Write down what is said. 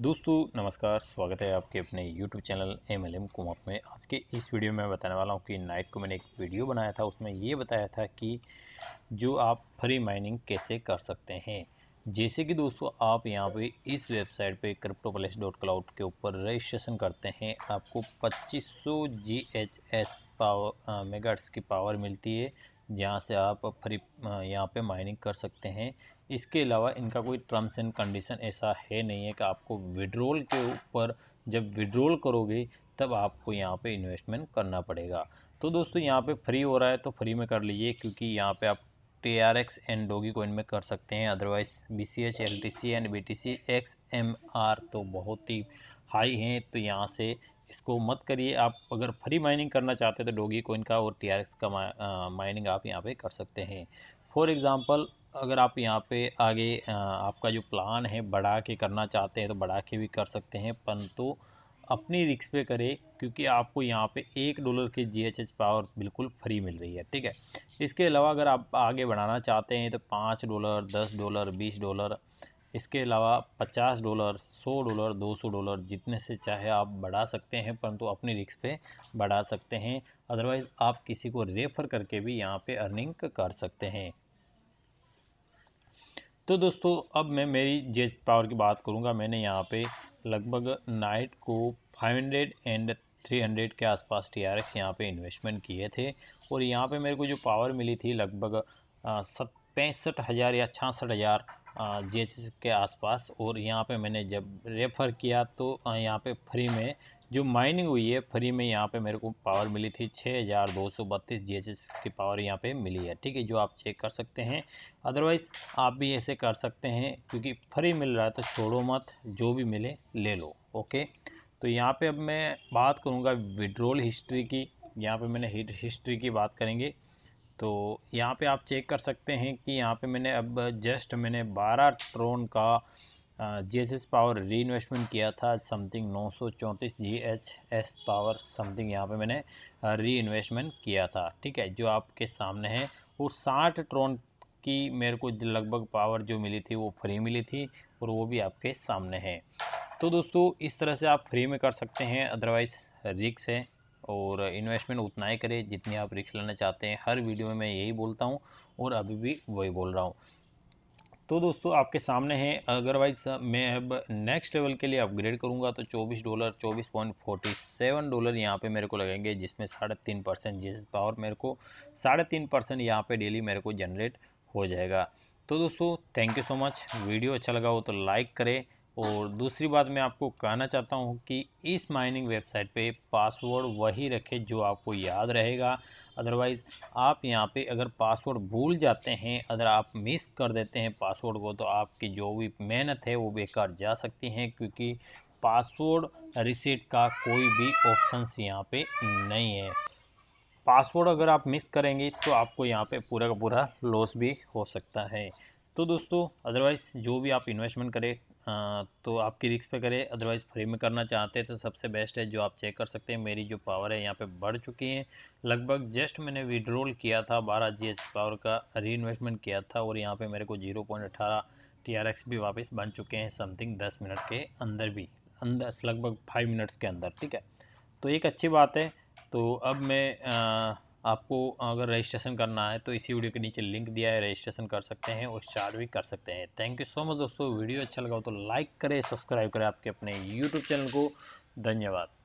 दोस्तों नमस्कार स्वागत है आपके अपने YouTube channel M L M में आज के इस वीडियो में मैं बताने वाला हूँ कि नाइट को मैंने एक वीडियो बनाया था उसमें ये बताया था कि जो आप फ्री माइनिंग कैसे कर सकते हैं जैसे कि दोस्तों आप यहाँ पे इस वेबसाइट पे क्रिप्टो प्लेस डॉट क्लाउड के ऊपर रजिस्ट्रेशन करते हैं आपको 2500 जी एच एस पावर मेगाट्स की पावर मिलती है जहाँ से आप फ्री यहाँ पे माइनिंग कर सकते हैं इसके अलावा इनका कोई टर्म्स एंड कंडीशन ऐसा है नहीं है कि आपको विड्रोल के ऊपर जब विड्रोल करोगे तब आपको यहाँ पे इन्वेस्टमेंट करना पड़ेगा तो दोस्तों यहाँ पे फ्री हो रहा है तो फ्री में कर लीजिए क्योंकि यहाँ पे आप T R X and Dogecoin में कर सकते हैं otherwise B C H L T C and B T C X M R तो बहुत ही हाई हैं तो यहाँ से इसको मत करिए आप अगर फ्री माइनिंग करना चाहते हैं तो डोगी कोइन का और टी का माइनिंग आप यहाँ पे कर सकते हैं फॉर एग्ज़ाम्पल अगर आप यहाँ पे आगे आपका जो प्लान है बढ़ा के करना चाहते हैं तो बढ़ा के भी कर सकते हैं परंतु अपनी रिक्स पे करें क्योंकि आपको यहाँ पे एक डॉलर की जीएचएच पावर बिल्कुल फ्री मिल रही है ठीक है इसके अलावा अगर आप आगे बढ़ाना चाहते हैं तो पाँच डॉलर दस डॉलर बीस डॉलर इसके अलावा 50 डॉलर 100 डॉलर 200 डॉलर जितने से चाहे आप बढ़ा सकते हैं परंतु तो अपने रिक्स पे बढ़ा सकते हैं अदरवाइज़ आप किसी को रेफ़र करके भी यहाँ पे अर्निंग कर सकते हैं तो दोस्तों अब मैं मेरी जेज पावर की बात करूँगा मैंने यहाँ पे लगभग नाइट को 500 एंड 300 के आसपास टी आर एक्स यहाँ पर इन्वेस्टमेंट किए थे और यहाँ पर मेरे को जो पावर मिली थी लगभग सत पैंसठ हज़ार या छियासठ हज़ार जे के आसपास और यहाँ पे मैंने जब रेफ़र किया तो यहाँ पे फ्री में जो माइनिंग हुई है फ्री में यहाँ पे मेरे को पावर मिली थी छः हज़ार दो सौ बत्तीस जी एच एस की पावर यहाँ पे मिली है ठीक है जो आप चेक कर सकते हैं अदरवाइज़ आप भी ऐसे कर सकते हैं क्योंकि फ्री मिल रहा है तो छोड़ो मत जो भी मिले ले लो ओके तो यहाँ पे अब मैं बात करूँगा विड्रोल हिस्ट्री की यहाँ पे मैंने हिस्ट्री की बात करेंगे तो यहाँ पे आप चेक कर सकते हैं कि यहाँ पे मैंने अब जस्ट मैंने 12 ट्रोन का G S power reinvestment किया था समथिंग नौ सौ चौंतीस G H S power something यहाँ पे मैंने री इन्वेस्टमेंट किया था ठीक है जो आपके सामने है वो साठ ट्रोन की मेरे को लगभग पावर जो मिली थी वो फ्री मिली थी और वो भी आपके सामने है तो दोस्तों इस तरह से आप फ्री में कर सकते हैं अदरवाइज़ रिक्स है और इन्वेस्टमेंट उतना ही करें जितनी आप रिक्स लेना चाहते हैं हर वीडियो में मैं यही बोलता हूँ और अभी भी वही बोल रहा हूँ तो दोस्तों आपके सामने है अदरवाइज मैं अब नेक्स्ट लेवल के लिए अपग्रेड करूँगा तो 24 डॉलर 24.47 डॉलर यहाँ पे मेरे को लगेंगे जिसमें साढ़े तीन परसेंट जिस पावर मेरे को साढ़े तीन परसेंट यहाँ पर डेली मेरे को जनरेट हो जाएगा तो दोस्तों thank you so much video अच्छा लगा हो तो लाइक करें और दूसरी बात मैं आपको कहना चाहता हूँ कि इस माइनिंग वेबसाइट पे पासवर्ड वही रखें जो आपको याद रहेगा अदरवाइज़ आप यहाँ पे अगर पासवर्ड भूल जाते हैं अगर आप मिस कर देते हैं पासवर्ड को तो आपकी जो भी मेहनत है वो बेकार जा सकती हैं क्योंकि पासवर्ड रिसेट का कोई भी ऑप्शंस यहाँ पे नहीं है पासवर्ड अगर आप मिस करेंगे तो आपको यहाँ पे पूरा का पूरा लॉस भी हो सकता है तो दोस्तों अदरवाइज़ जो भी आप इन्वेस्टमेंट करें हाँ, तो आपकी रिक्स पे करें अदरवाइज़ फ्री में करना चाहते हैं तो सबसे बेस्ट है जो आप चेक कर सकते हैं मेरी जो पावर है यहाँ पे बढ़ चुकी है लगभग जस्ट मैंने विड्रोल किया था बारह जी पावर का री इन्वेस्टमेंट किया था और यहाँ पे मेरे को जीरो पॉइंट अठारह टी आर एक्स भी वापस बन चुके हैं समथिंग दस मिनट के अंदर भी अंदर लगभग फाइव मिनट्स के अंदर ठीक है तो एक अच्छी बात है तो अब मैं आ, आपको अगर रजिस्ट्रेशन करना है तो इसी वीडियो के नीचे लिंक दिया है रजिस्ट्रेशन कर सकते हैं और स्टार्ट भी कर सकते हैं थैंक यू सो मच दोस्तों वीडियो अच्छा लगा हो तो लाइक करें सब्सक्राइब करें आपके अपने यूट्यूब चैनल को धन्यवाद